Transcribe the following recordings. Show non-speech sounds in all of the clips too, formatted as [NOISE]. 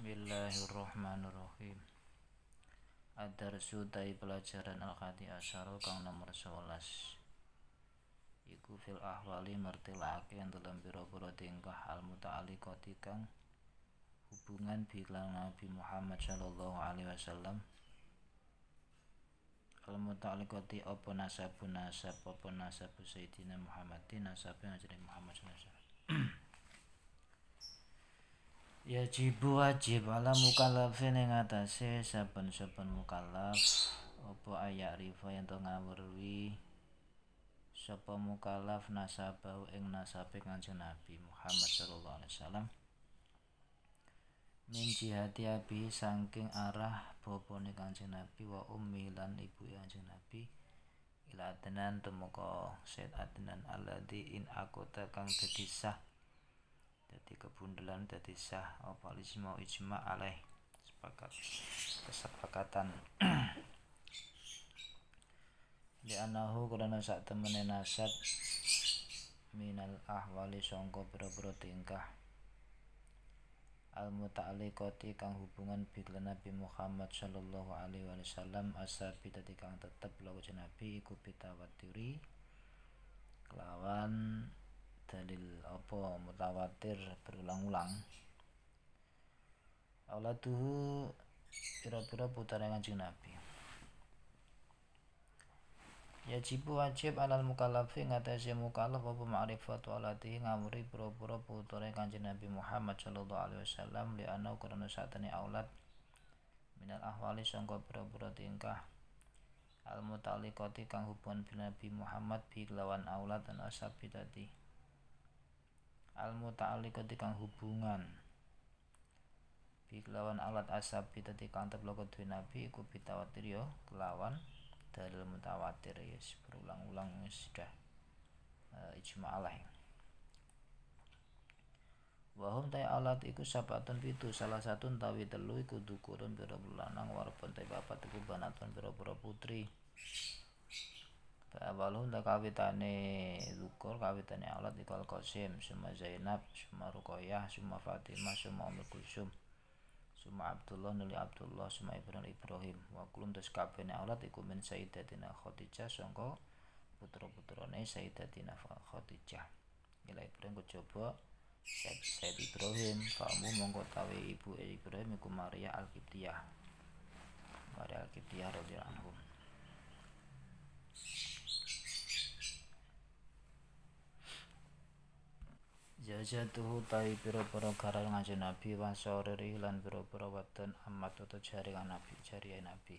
Bismillahirrahmanirrahim. Adar darsu pelajaran Al-Qadi asharu kang nomor sebelas. Iku fil ahwali yang dalam biro-biro tingkah al mutaali kang hubungan bilang Nabi Muhammad shallallahu alaihi wasallam al koti opo nasabu nasab apa nasabu Sayyidina Muhammadin nasabu Nabi Muhammad yajibu wajib ala mukallafin ing atase saben-saben mukallaf opo ayak rifa yang to ngawurwi sapa mukallaf nasabau ing nasabe kanjeng Nabi Muhammad sallallahu alaihi wasallam min jihati abi saking arah bapane kanjeng Nabi wa ummi lan ibu kanjeng Nabi ila adnan temoko Said Adnan alladhi in aku kang dadi jadi kebundelan jadi sah apa ijma ijma alaih sepakat kesepakatan di [CLEARS THROAT] anahu karena saat temene nasab minal ahwali songko bro bro tingkah al muta'alikoti kang hubungan bi Nabi Muhammad sallallahu alaihi wasallam asabi dadi kang tetep lawa Nabi iku bitawatiri kelawan dalil apa mutawatir berulang-ulang tuh pira-pira putara kanjeng Nabi ya cipu wajib alal mukallafi ngatasi mukallaf apa ma'rifat walati ngamuri pura-pura putaran kanjeng Nabi Muhammad sallallahu alaihi wasallam li ana karena satene aulad minal ahwali sangka pura-pura tingkah al mutaliqati kang hubungan bin Nabi Muhammad bi lawan aulad dan tadi al muta'alliqati kang hubungan bi kelawan alat asab kita kang terblokot duwe nabi iku bitawatir yo ya, kelawan dalil mutawatir ya yes, berulang-ulang sudah uh, eh, ijma'alah Wahum tay alat iku sabatun pitu salah satu tawi telu iku dukurun biro bulanang warpun tay bapak iku banatun biro putri Fa'abalhunna kawitane Zukur kawitane Aulad ikal Qasim Suma Zainab Suma Rukoyah Suma Fatimah Suma Umar Kulsum Suma Abdullah Nuli Abdullah Suma Ibrahim Ibrahim Wa kulum tes kabene Aulad iku min Sayyidatina Khadijah Sangka putra-putrane Sayyidatina Khadijah Ila Ibrahim kejaba said Ibrahim Fa'amu mongkotawi ibu Ibrahim iku Maria Al-Qibtiyah Maria Al-Qibtiyah radhiyallahu anhum Jajatuhu tahi pira-pira karal kanjeng Nabi wa soriri lan pira-pira wadon amat toto jaringan Nabi jariah Nabi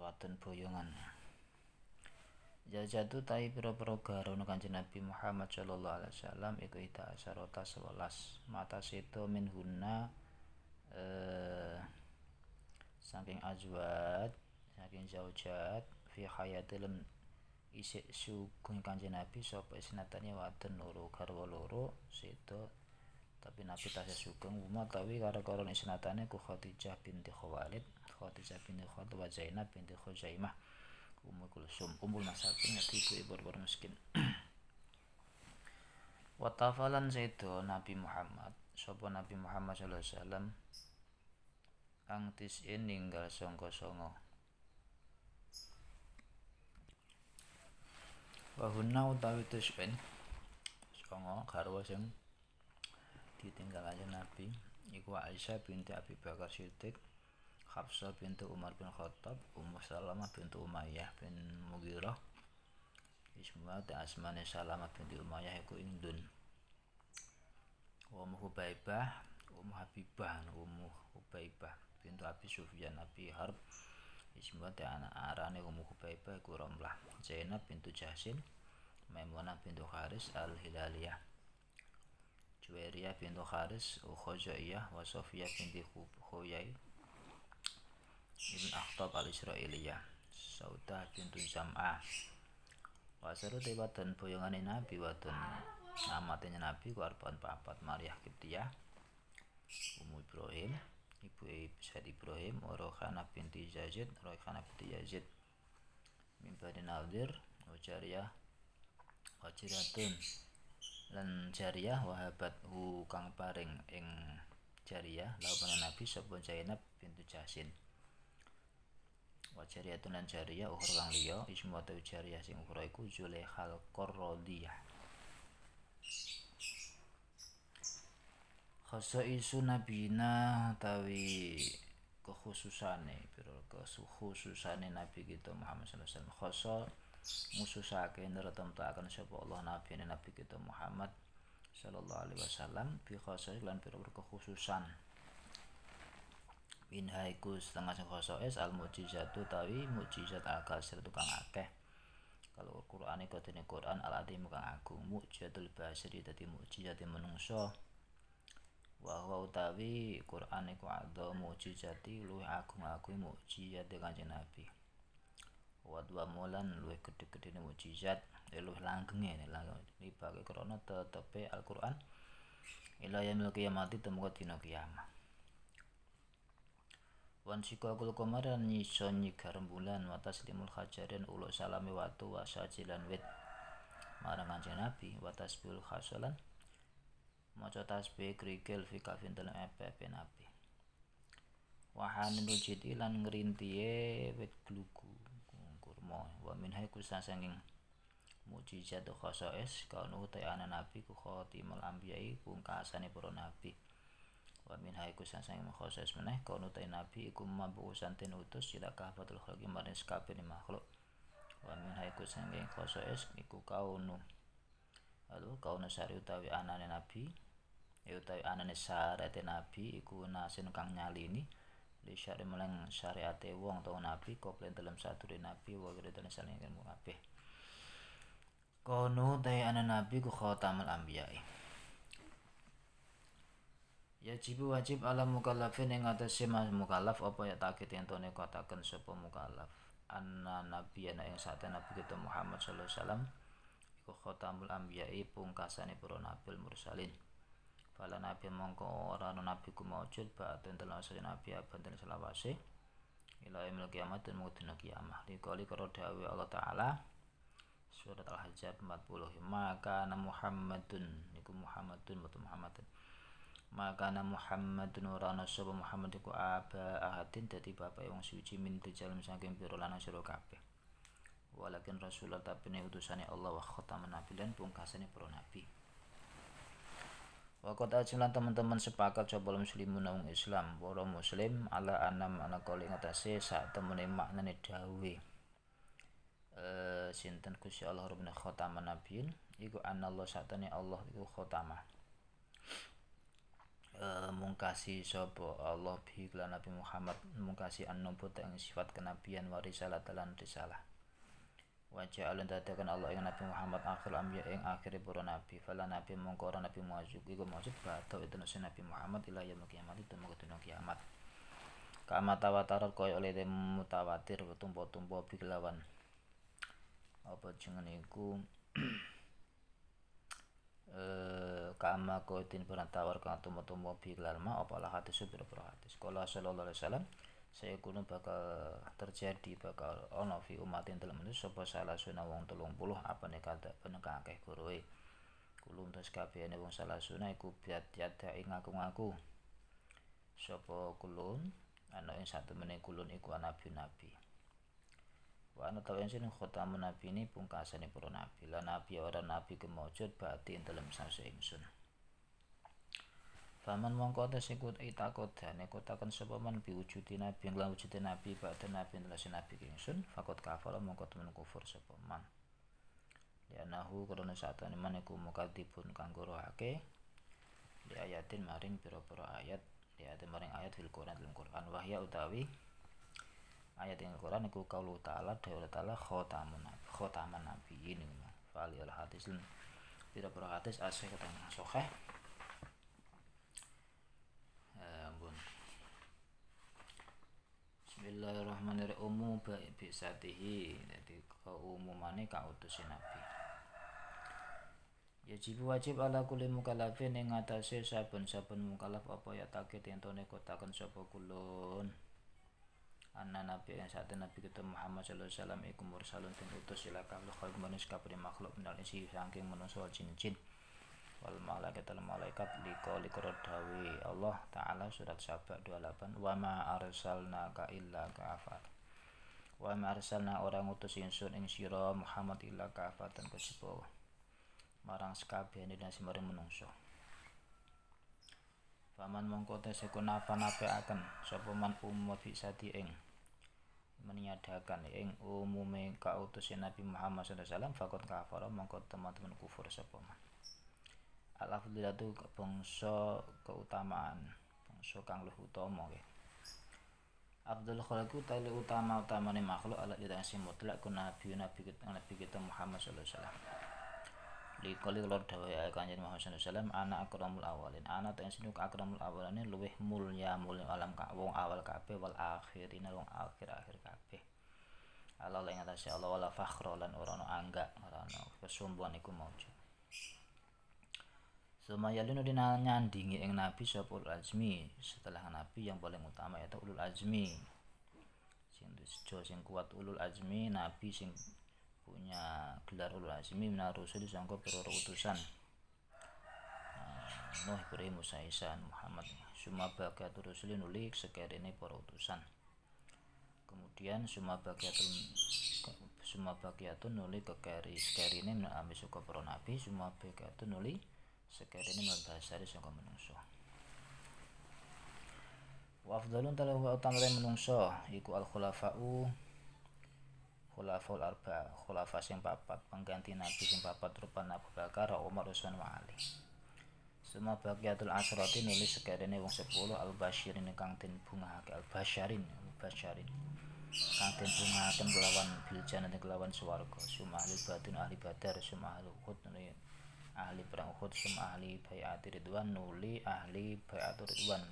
wadon boyongan Jajatu tahi pira-pira garal kanjeng Nabi Muhammad sallallahu alaihi wasallam iku ita asarota sebelas mata situ min hunna eh, saking ajwat saking jaujat fi lem isik sugeng kanjeng Nabi sapa isnatane wadon loro garwa loro sedo tapi Nabi tasih sugeng umma tawi karo karo isnatane ku Khadijah binti Khuwailid Khadijah binti Khuwailid wa Zainab binti Khuzaimah Ummu Kulsum Ummul Masakin ya ibu ibu ibu miskin [CLEARS THROAT] Watafalan sedo Nabi Muhammad sapa Nabi Muhammad sallallahu alaihi wasallam angtis ninggal sangka songo. wahuna utawi tusben songo garwa sing aja nabi iku Aisyah binti Abi Bakar Siddiq Hafsah binti Umar bin Khattab Ummu Salamah binti Umayyah bin Mughirah Ismail dan Asmane Salamah binti Umayyah iku Indun Ummu Hubaibah Ummu Habibah Ummu Hubaibah binti Abi Sufyan Abi Harb te anak arane umu Hubaibah iku Zainab pintu jasin Maimunah pintu Haris Al-Hilaliyah Juwairiyah bintu Haris Ukhojaiyah wa Sofiyah binti Khoyai Ibn Akhtab Al-Israiliyah Saudah bintu Zam'ah Wasaru tiba dan Nabi wadon Namatnya Nabi ku arban papat Maryah Kiptiyah Umu Ibrahim Ibu Said Ibrahim Orohana binti زد رایخانه پتی زد من بعد نادر وجارية wajiriatun lan jariah wahabat hu kang paring ing jariah lawan nabi sapa Zainab pintu Jasin wajariatun lan jariah ukhra kang liya ismu ta jariah sing ukhra iku Zulaihal Qarradiyah khasaisu nabina tawi kekhususane piro kekhususane Nabi kita Muhammad sallallahu alaihi wasallam khoso ngususake siapa Allah Nabi ini Nabi kita Muhammad sallallahu alaihi wasallam bi khosos lan piro kekhususan minha iku setengah sing khosoes al tawi mukjizat al kasir tukang akeh kalau Al-Qur'an iku dene Qur'an al adim kang agung mukjizatul basiri mujizat yang menungso bahwa utawi Quran iku adha mukjizati luwih agung-agung mukjizat Kanjeng Nabi. Wa dua mulan luwih gedhe-gedhe mukjizat ya luwih langgenge langgeng ya, bagi krana tetepe Al-Qur'an ila yaumil qiyamati temoko dina kiamat. Wan sika kul komar lan nyisa nyigar rembulan wa hajarin ulo salami watu wa sajilan wit marang Kanjeng Nabi watas tasbihul khasalan maca tasbih krikil fi kafin dalam epe-epe nabi wahamil jidi lan ngrintiye wit glugu kurma wa min kusa sanging mukjizat khosais kaunu ana nabi ku khotimul anbiya'i pungkasane para nabi wa min kusa sanging khosais meneh kaunu ta'ana nabi iku mabusan ten utus sila kahfatul khalqi maring sakabehane makhluk wa min kusa sanging khosais iku kaunu Lalu kau nasari utawi anane nabi ya utawi anane syariate nabi iku nasin kang ini di syari meleng ate wong tau nabi koplen dalam satu di nabi wa gede dan saling ilmu nabi kono tayi ane nabi ku ambiyai Ya cipu wajib ala mukallafin yang ngatasi mas mukallaf apa ya takit yang tone katakan sapa mukallaf anna nabi ana yang saat nabi kita Muhammad sallallahu alaihi wasallam iku khotamul anbiya'i pungkasane para nabi mursalin kala nabi mongko ora ana nabi ku maujud batun telase nabi aban telase lawase ila yaumil kiamat dan mudina kiamah. Dikali karo dawuh Allah taala surat Al-Hajj 40 maka Muhammadun iku Muhammadun betul Muhammadun maka na Muhammadun ora ana sapa Muhammad iku aba ahadin dadi bapak wong suci min rijal saking pira lana sira kabeh walakin rasulullah tapi utusane Allah wa khataman nabi lan pungkasane para nabi Wakat ajalan teman-teman sepakat coba muslimun naung Islam para muslim ala anam ana kali ngatasi saat temene makna ni Eh sinten kusi Allah rabbana khotama nabiin, iku Allah satani Allah iku khutama, eh, mungkasi sapa Allah bi Nabi Muhammad mungkasi an yang sifat kenabian warisalah dalam risalah wa ja'ala dadakan Allah ing Nabi Muhammad akhir anbiya ing akhir para nabi fala nabi mongko ora nabi mujud iku mujud bato itu Nabi Muhammad ila yaumil kiamat itu mongko dina kiamat kama tawatarat kaya oleh mutawatir tumpa-tumpa bikelawan apa jenenge iku [CLEARS THROAT] eh kama kotin tawar kang tumpa-tumpa bikelawan apa lah hati supir hati sekolah sallallahu alaihi wasallam saya sayakunu bakal terjadi bakal ana fi umatin dalam sopo salah suna wong puluh apa nek kada peneka akeh gurue kulum tas kabehane wong salasuna iku biat yada ing ngaku-ngaku sopo kulun ana yang satu meneh kulun iku nabi nabi wa ana tawen sing khotamun nabi ini pungkasane para nabi lan nabi ya orang nabi kemujud batin dalam sase ingsun Faman mongko tes ikut itakut dan ya, ikutakan sepaman biwujudi nabi ngelawan wujudi nabi pada nabi nelasin nabi kingsun fakot kafala mongko temen kufur sepaman nahu karena saat ini maniku mukadibun kangguru, rohake di ayatin maring biro-biro ayat di ayatin maring ayat fil Quran dalam Quran wahya utawi ayat yang Quran iku kaulu ta'ala dawla ta'ala khotamun nabi khotaman nabi ini fa'aliyal hadis piro-piro hadis asih ketengah sokeh Bismillahirrahmanirrahim umu bi'satihi jadi keumumannya kautusi nabi Yajibu wajib ala kulli mukallafin yang atase saben-saben mukalaf apa ya takit entone kotakan sapa kulun anna nabi yang saat nabi kita Muhammad sallallahu alaihi wasallam iku mursalun den utus ila kabeh khalq manus kabeh makhluk minal sangking saking cincin. jin jin wal malaikatul malaikat liqa dawi Allah taala surat Saba 28 wa ma ka illa kafat wa ma arsalna orang utus insun ing sira Muhammad illa kafatan kasibawa marang sekabehane dinasi maring menungso Paman mongko teseku napa nape akan sapa man umma bisa ing meniadakan ing umume kautusan Nabi Muhammad saw fakon fakot kafara mongko teman-teman kufur sapa man alhamdulillah tuh bangsa keutamaan bangsa kang luh utama nggih Abdul Khalqu tali utama utama utamane makhluk ala di sing mutlak ku nabi nabi kita nabi kita Muhammad sallallahu alaihi wasallam. Li kali lor dawai ya kanjeng Muhammad sallallahu alaihi wasallam ana akramul awalin. Ana ta sing akramul awalane luwih mulya mulya alam ka wong awal kabeh wal akhirin wong akhir akhir kabeh. Allah ingatasi ngatasé Allah wala fakhrolan lan angga ana anggak ora maujud. Sumayalinu dina nyandingi ing nabi sapa ulul azmi setelah nabi yang paling utama yaitu ulul azmi sing sejo sing kuat ulul azmi nabi sing punya gelar ulul azmi menaruh rusul sangka nah, para utusan Nuh Ibrahim Musa Isa Muhammad Suma bagiatul rusul nulik sekerene ini utusan kemudian semua bagiatun semua bagiatun nuli kekeri ini min suka para nabi semua bagiatun nuli membahas mabahasari saka menungso wafdalun afdalun talahu utamare menungso iku al khulafa'u khulafaul arba khulafa sing papat pengganti nabi sing papat rupan Abu Bakar Umar Utsman wa Ali Suma bagiatul asrati nulis sekarene wong sepuluh al-basyirin kang den bungahake al-basyarin al-basyarin kang bunga bungahaken kelawan biljan kelawan swarga suma ahli batin ahli badar suma hut khud ahli perang Uhud sum ahli bayat Ridwan nuli ahli bayat Ridwan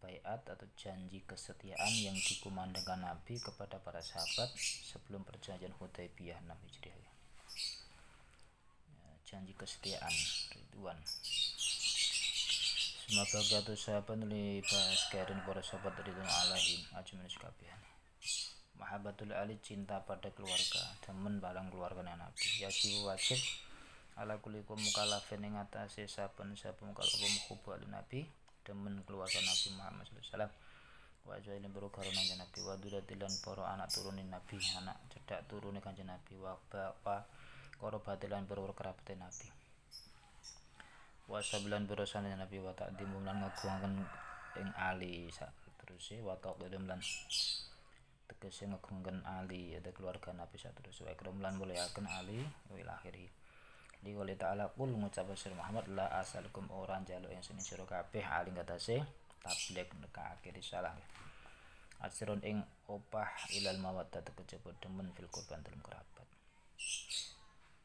bayat atau janji kesetiaan yang dikumandangkan Nabi kepada para sahabat sebelum perjanjian Hudaybiyah 6 Hijriah ya, janji kesetiaan Ridwan Semoga kata sahabat li baskarin para sahabat Ridwan alaihim ajmain sekabihan Mahabbatul Ali cinta pada keluarga, teman barang keluarga Nabi. Yajib wajib ala kulikum mukalafin ing atase saben-saben kalbu khubal nabi demen keluarga nabi Muhammad sallallahu alaihi wasallam wa jailin biro karena nabi wa dulatilan poro anak turunin nabi anak cedak turunin kanjeng nabi wa bawa koro batilan baru kerabate nabi wa sabilan biro sanane nabi wa takdimu lan ngagungaken ing ali sak terus wa taqdim dimulan tegese ngagungaken ali ada keluarga nabi sak terus wa ikram boleh akan ali wa akhirih di wali ta'ala kul ngucapkan sir Muhammad la asalukum orang jaluk yang seni suruh kabeh aling si tablik neka akhir salah asirun ing opah ilal mawaddah kejaba demen fil kurban dalam kerabat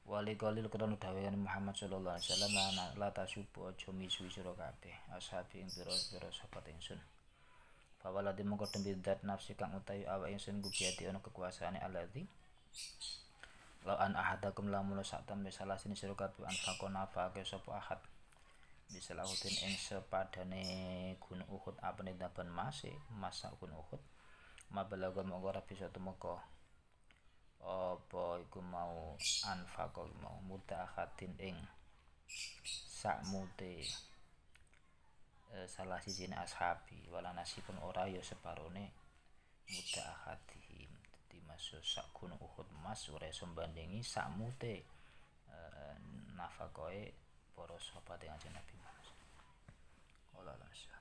wali kalil kron dawean Muhammad sallallahu alaihi wasallam la la tasubu aja misuwi sira kabeh ashabi ing pira-pira sahabat ingsun Bahwa ladhi mengkodem bidat nafsi kang utayu yang ingsun gubiati ono kekuasaane aladhi la an ahadakum lamun saktam misalah sini sira kabeh anfaqona faqe sapa ahad bisalah utin ing sepadane gun Uhud apane daban mase masa gun Uhud mabalaga monggo ra bisa temeka apa iku mau anfaqo mau mutahatin ing sakmute e, salah siji ashabi wala pun ora yo ya separone mutahatihi kasus sak gunung Uhud emas ora iso mbandingi sakmute e, eh, nafakoe para sahabat Nabi Muhammad. Allahu